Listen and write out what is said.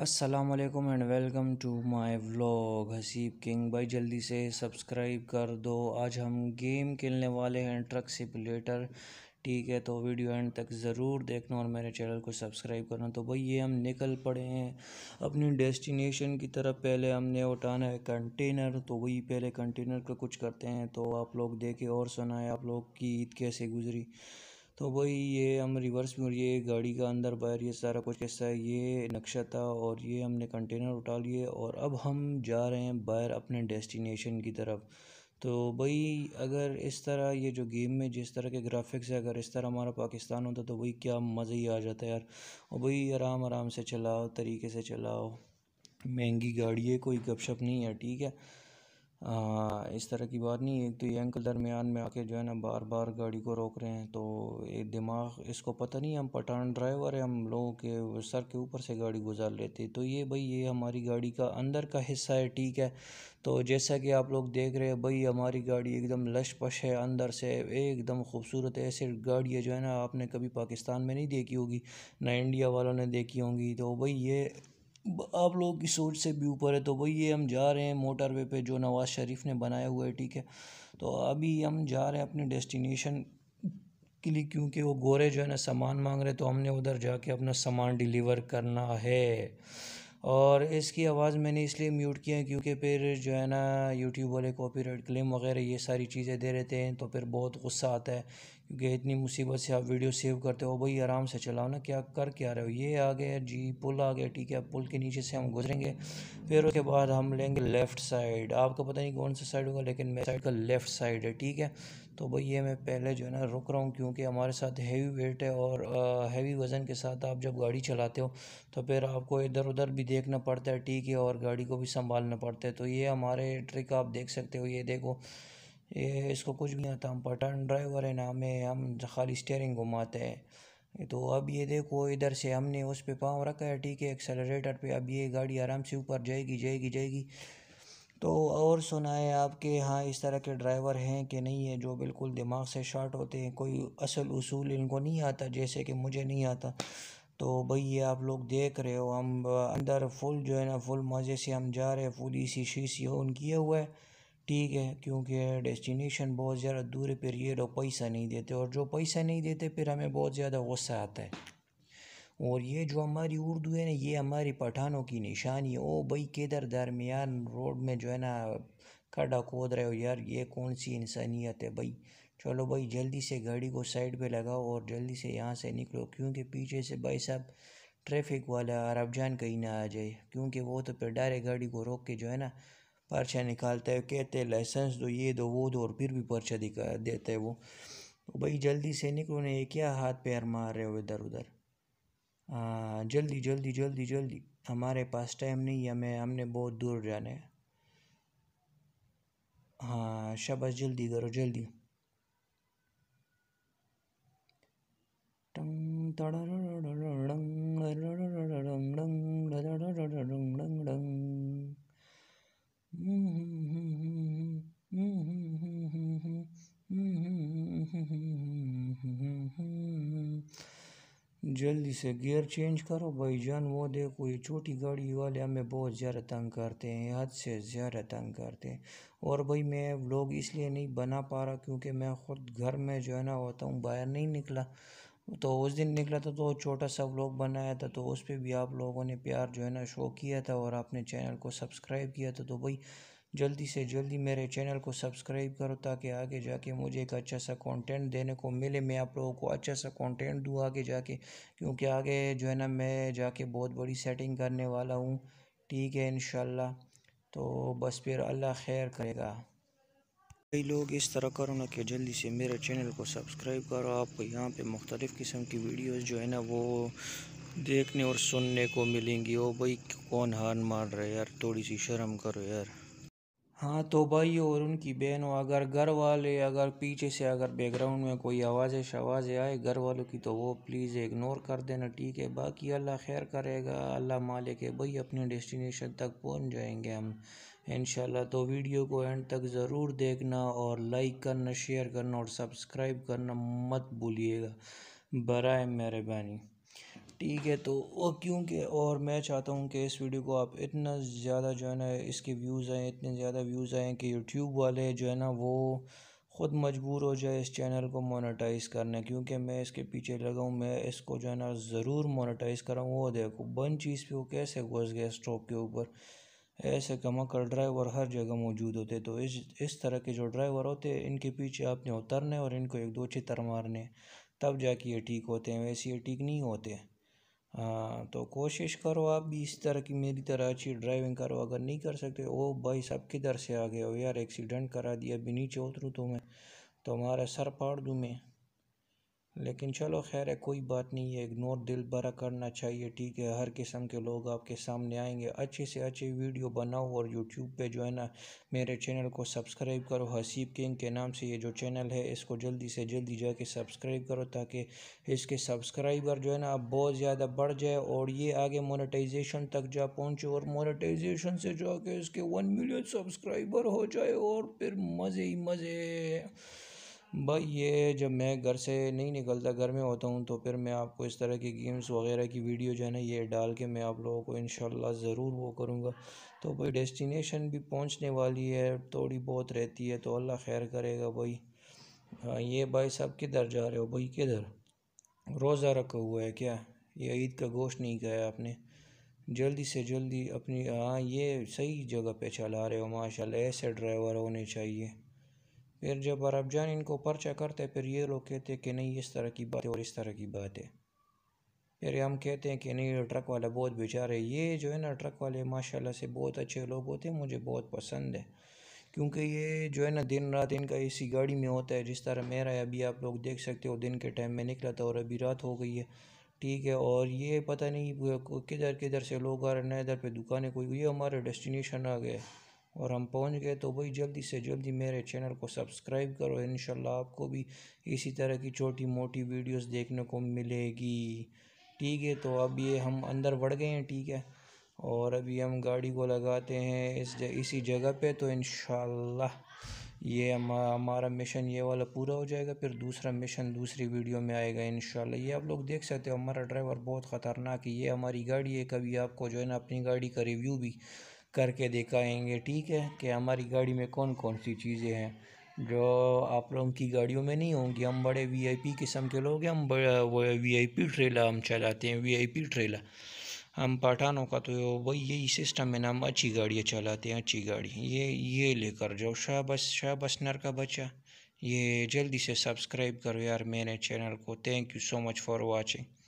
Aslam and welcome to my vlog Haseeb king भाई जल्दी से सब्सक्राइब कर दो आज हम गेम खेलने वाले हैं ट्रक सिपलेटर ठीक है तो वीडियो एंड तक ज़रूर देखना और मेरे चैनल को सब्सक्राइब करना तो भाई ये हम निकल पड़े हैं अपनी डेस्टिनेशन की तरफ पहले हमने उठाना है कंटेनर तो वही पहले कंटेनर का कुछ करते हैं तो आप लोग देखे और सुनाए आप लोग की ईद कैसे गुजरी तो वही ये हम रिवर्स में और ये गाड़ी का अंदर बाहर ये सारा कुछ कैसा है ये नक्शा था और ये हमने कंटेनर उठा लिए और अब हम जा रहे हैं बाहर अपने डेस्टिनेशन की तरफ तो भाई अगर इस तरह ये जो गेम में जिस तरह के ग्राफिक्स है अगर इस तरह हमारा पाकिस्तान होता तो भाई क्या मज़ा ही आ जाता है यार और भाई आराम आराम से चलाओ तरीके से चलाओ महंगी गाड़ी है कोई गपशप नहीं है ठीक है हाँ, इस तरह की बात नहीं है तो ये अंकल दरमियान में आके जो है ना बार बार गाड़ी को रोक रहे हैं तो ये दिमाग इसको पता नहीं हम पठान ड्राइवर है हम लोगों के सर के ऊपर से गाड़ी गुजार लेते तो ये भाई ये हमारी गाड़ी का अंदर का हिस्सा है ठीक है तो जैसा कि आप लोग देख रहे हैं भाई हमारी गाड़ी एकदम लश पश है अंदर से एकदम खूबसूरत ऐसे गाड़ी है जो है ना आपने कभी पाकिस्तान में नहीं देखी होगी ना इंडिया वालों ने देखी होंगी तो भाई ये आप लोग की सोच से भी ऊपर है तो वही हम जा रहे हैं मोटर वे पर जो नवाज़ शरीफ ने बनाया हुआ है ठीक है तो अभी हम जा रहे हैं अपने डेस्टिनेशन के लिए क्योंकि वो गोरे जो है ना सामान मांग रहे तो हमने उधर जाके अपना सामान डिलीवर करना है और इसकी आवाज़ मैंने इसलिए म्यूट किया है क्योंकि फिर जो है ना यूट्यूब वाले कॉपीराइट क्लेम वगैरह ये सारी चीज़ें दे रहते हैं तो फिर बहुत गुस्सा आता है क्योंकि इतनी मुसीबत से आप वीडियो सेव करते हो भाई आराम से चलाओ ना क्या कर क्या रहे हो ये आ गया जी पुल आ गया ठीक है पुल के नीचे से हम गुजरेंगे फिर उसके बाद हम लेंगे लेफ़्ट साइड आपको पता नहीं कौन सा साइड होगा लेकिन मेरे साइड का लेफ़्ट साइड है ठीक है तो भाई ये मैं पहले जो है ना रुक रहा हूँ क्योंकि हमारे साथ हैवी वेट है और हैवी वज़न के साथ आप जब गाड़ी चलाते हो तो फिर आपको इधर उधर भी देखना पड़ता है ठीक है और गाड़ी को भी संभालना पड़ता है तो ये हमारे ट्रिक आप देख सकते हो ये देखो ये इसको कुछ भी नहीं आता हम पठान ड्राइवर है ना हमें हम खाली स्टेयरिंग घुमाते हैं तो अब ये देखो इधर से हमने उस पर पाँव रखा है ठीक है एक्सेलरेटर पे अब ये गाड़ी आराम से ऊपर जाएगी जाएगी जाएगी तो और सुना है आपके हाँ इस तरह के ड्राइवर हैं कि नहीं है जो बिल्कुल दिमाग से शार्ट होते हैं कोई असल उसूल इनको नहीं आता जैसे कि मुझे नहीं आता तो भाई ये आप लोग देख रहे हो हम अंदर फुल जो है ना फुल मज़े से हम जा रहे हैं फुल ई सी शीशी ऑन किए हुआ है ठीक है क्योंकि डेस्टिनेशन बहुत ज़्यादा दूर है फिर ये लोग पैसा नहीं देते और जो पैसा नहीं देते फिर हमें बहुत ज़्यादा गुस्सा आता है और ये जो हमारी उर्दू है ना ये हमारी पठानों की निशानी है ओ भाई किधर दरमियान रोड में जो है ना खड़ा खोद रहे हो यार ये कौन सी इंसानियत है भाई चलो भाई जल्दी से गाड़ी को साइड पे लगाओ और जल्दी से यहाँ से निकलो क्योंकि पीछे से भाई साहब ट्रैफिक वाला जान कहीं ना आ जाए क्योंकि वो तो फिर डायरेक्ट गाड़ी को रोक के जो है ना पर्चा निकालता है कहते हैं लाइसेंस दो ये दो वो दो और फिर भी पर्चा दिखा देता है वो तो भाई जल्दी से निकलो ना ये क्या हाथ पैर मार रहे हो इधर उधर जल्दी जल्दी जल्दी जल्दी हमारे पास टाइम नहीं है हमें हमने बहुत दूर जाना है हाँ शाबाश जल्दी करो जल्दी टंग जल्दी से गियर चेंज करो भाई जान वो देखो ये छोटी गाड़ी वाले हमें बहुत ज़्यादा तंग करते हैं हद से ज़्यादा तंग करते हैं और भाई मैं व्लॉग इसलिए नहीं बना पा रहा क्योंकि मैं खुद घर में जो है ना होता हूँ बाहर नहीं निकला तो उस दिन निकला था तो छोटा सा व्लॉग बनाया था तो उस पर भी आप लोगों ने प्यार जो है ना शो किया था और आपने चैनल को सब्सक्राइब किया था तो भाई जल्दी से जल्दी मेरे चैनल को सब्सक्राइब करो ताकि आगे जाके मुझे एक अच्छा सा कंटेंट देने को मिले मैं आप लोगों को अच्छा सा कंटेंट दूँ आगे जाके क्योंकि आगे जो है ना मैं जाके बहुत बड़ी सेटिंग करने वाला हूँ ठीक है इन तो बस फिर अल्लाह खैर करेगा कई लोग इस तरह करो ना कि जल्दी से मेरे चैनल को सब्सक्राइब करो आपको यहाँ पर मुख्तलिफ़ किस्म की वीडियोज़ जो है ना वो देखने और सुनने को मिलेंगी ओ भाई कौन हार मार रहा है यार थोड़ी सी शर्म करो यार हाँ तो भाई और उनकी बहनों अगर घर वाले अगर पीछे से अगर बैकग्राउंड में कोई आवाज़ें शवाज़ें आए घर वालों की तो वो प्लीज़ इग्नोर कर देना ठीक है बाकी अल्लाह खैर करेगा अल्लाह मालिक है भाई अपने डेस्टिनेशन तक पहुँच जाएंगे हम इन तो वीडियो को एंड तक ज़रूर देखना और लाइक करना शेयर करना और सब्सक्राइब करना मत भूलिएगा बर मेहरबानी ठीक है तो वो क्योंकि और मैं चाहता हूँ कि इस वीडियो को आप इतना ज़्यादा जो है ना इसके व्यूज़ आएँ इतने ज़्यादा व्यूज़ आएँ कि यूट्यूब वाले जो है ना वो ख़ुद मजबूर हो जाए इस चैनल को मोनेटाइज करने क्योंकि मैं इसके पीछे लगा हूँ मैं इसको जो है ना ज़रूर मोनेटाइज कराऊँ वो देखो बन चीज़ पे वो कैसे घुस गया स्टॉक के ऊपर ऐसे कमाकर ड्राइवर हर जगह मौजूद होते तो इस इस तरह के जो ड्राइवर होते हैं इनके पीछे आपने उतरने और इनको एक दो चितर मारने तब जाके ये ठीक होते हैं वैसे ये ठीक नहीं होते हाँ तो कोशिश करो आप भी इस तरह की मेरी तरह अच्छी ड्राइविंग करो अगर नहीं कर सकते ओ भाई साहब किधर से आ गए हो यार एक्सीडेंट करा दिया अभी नीचे उतरूँ तो मैं तुम्हारा तो सर फाड़ दूँ मैं लेकिन चलो खैर है कोई बात नहीं है इग्नोर दिल बरा करना चाहिए ठीक है हर किस्म के लोग आपके सामने आएंगे अच्छे से अच्छी वीडियो बनाओ और यूट्यूब पे जो है ना मेरे चैनल को सब्सक्राइब करो हसीब किंग के नाम से ये जो चैनल है इसको जल्दी से जल्दी जाके सब्सक्राइब करो ताकि इसके सब्सक्राइबर जो है ना अब बहुत ज़्यादा बढ़ जाए और ये आगे मोनिटाइजेशन तक जा पहुँचे और मोनेटाइजेशन से जाके इसके वन मिलियन सब्सक्राइबर हो जाए और फिर मज़े ही मज़े भाई ये जब मैं घर से नहीं निकलता घर में होता हूँ तो फिर मैं आपको इस तरह की गेम्स वगैरह की वीडियो जो है ना ये डाल के मैं आप लोगों को इन ज़रूर वो करूँगा तो भाई डेस्टिनेशन भी पहुँचने वाली है थोड़ी बहुत रहती है तो अल्लाह खैर करेगा भाई हाँ ये भाई साहब किधर जा रहे हो भाई किधर रोज़ा रखा हुआ है क्या ये ईद का गोश्त नहीं गया आपने जल्दी से जल्दी अपनी हाँ ये सही जगह पे चला रहे हो माशाल्लाह ऐसे ड्राइवर होने चाहिए फिर जब अरब जान इनको पर्चा करते फिर ये लोग कहते कि नहीं इस तरह की बात और इस तरह की बात है फिर हम कहते हैं कि नहीं ट्रक वाला बहुत बेचारे ये जो है ना ट्रक वाले माशाल्लाह से बहुत अच्छे लोग होते हैं मुझे बहुत पसंद है क्योंकि ये जो है ना दिन रात इनका इसी गाड़ी में होता है जिस तरह मेरा है अभी आप लोग देख सकते हो दिन के टाइम में निकला था और अभी रात हो गई है ठीक है और ये पता नहीं किधर किधर से लोग आ रहे हैं इधर पर दुकानें कोई ये हमारे डेस्टिनेशन आ गए और हम पहुंच गए तो भाई जल्दी से जल्दी मेरे चैनल को सब्सक्राइब करो इन आपको भी इसी तरह की छोटी मोटी वीडियोस देखने को मिलेगी ठीक है तो अब ये हम अंदर बढ़ गए हैं ठीक है और अभी हम गाड़ी को लगाते हैं इस ज, इसी जगह पे तो इन ये हमारा मिशन ये वाला पूरा हो जाएगा फिर दूसरा मिशन दूसरी वीडियो में आएगा इन ये आप लोग देख सकते हो हमारा ड्राइवर बहुत ख़तरनाक है ये हमारी गाड़ी है कभी आपको जो है ना अपनी गाड़ी का रिव्यू भी करके दिखाएंगे ठीक है कि हमारी गाड़ी में कौन कौन सी चीज़ें हैं जो आप लोगों की गाड़ियों में नहीं होंगी हम बड़े वीआईपी किस्म के लोग हैं हम बड़ा वो वीआईपी ट्रेलर हम चलाते हैं वीआईपी ट्रेलर हम पठानों का तो वही यही सिस्टम है ना हम अच्छी गाड़ियाँ चलाते हैं अच्छी गाड़ी ये ये लेकर जाओ शाहबस शाहबसनर का बच्चा ये जल्दी से सब्सक्राइब करो यार मेरे चैनल को thank you so much for watching